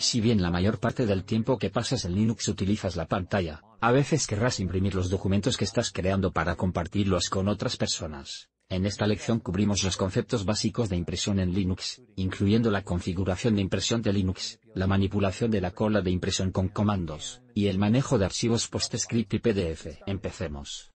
Si bien la mayor parte del tiempo que pasas en Linux utilizas la pantalla, a veces querrás imprimir los documentos que estás creando para compartirlos con otras personas. En esta lección cubrimos los conceptos básicos de impresión en Linux, incluyendo la configuración de impresión de Linux, la manipulación de la cola de impresión con comandos, y el manejo de archivos PostScript y PDF. Empecemos.